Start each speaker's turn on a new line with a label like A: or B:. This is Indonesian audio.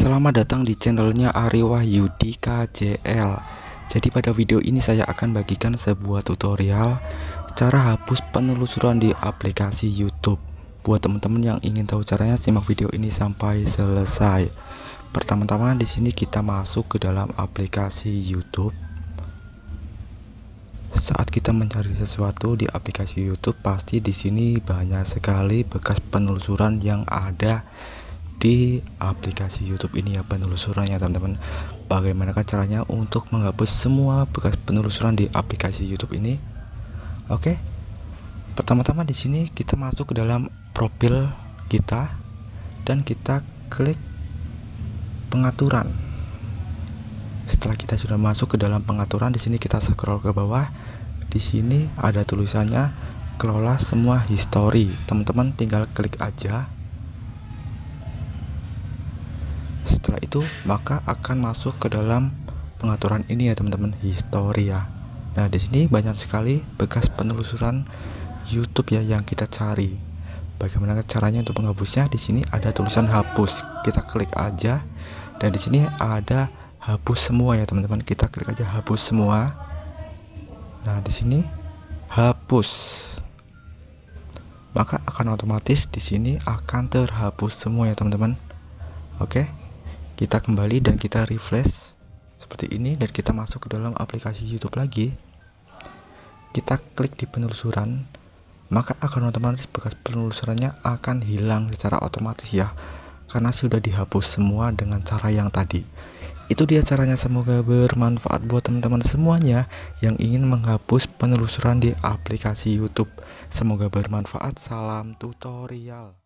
A: Selamat datang di channelnya Ari Wahyudi KJL Jadi pada video ini saya akan bagikan sebuah tutorial Cara hapus penelusuran di aplikasi YouTube Buat teman-teman yang ingin tahu caranya simak video ini sampai selesai Pertama-tama di sini kita masuk ke dalam aplikasi YouTube saat kita mencari sesuatu di aplikasi YouTube pasti di sini banyak sekali bekas penelusuran yang ada di aplikasi YouTube ini ya penelusurannya teman-teman bagaimanakah caranya untuk menghapus semua bekas penelusuran di aplikasi YouTube ini oke okay? pertama-tama di sini kita masuk ke dalam profil kita dan kita klik pengaturan setelah kita sudah masuk ke dalam pengaturan di sini kita scroll ke bawah di sini ada tulisannya kelola semua histori teman-teman tinggal klik aja setelah itu maka akan masuk ke dalam pengaturan ini ya teman-teman historia nah di sini banyak sekali bekas penelusuran YouTube ya yang kita cari bagaimana caranya untuk menghapusnya di sini ada tulisan hapus kita klik aja dan di sini ada hapus semua ya teman-teman kita klik aja hapus semua nah di sini hapus maka akan otomatis di sini akan terhapus semua ya teman-teman oke kita kembali dan kita refresh seperti ini dan kita masuk ke dalam aplikasi YouTube lagi kita klik di penelusuran maka akan otomatis bekas penelusurannya akan hilang secara otomatis ya karena sudah dihapus semua dengan cara yang tadi itu dia caranya semoga bermanfaat buat teman-teman semuanya yang ingin menghapus penelusuran di aplikasi YouTube semoga bermanfaat salam tutorial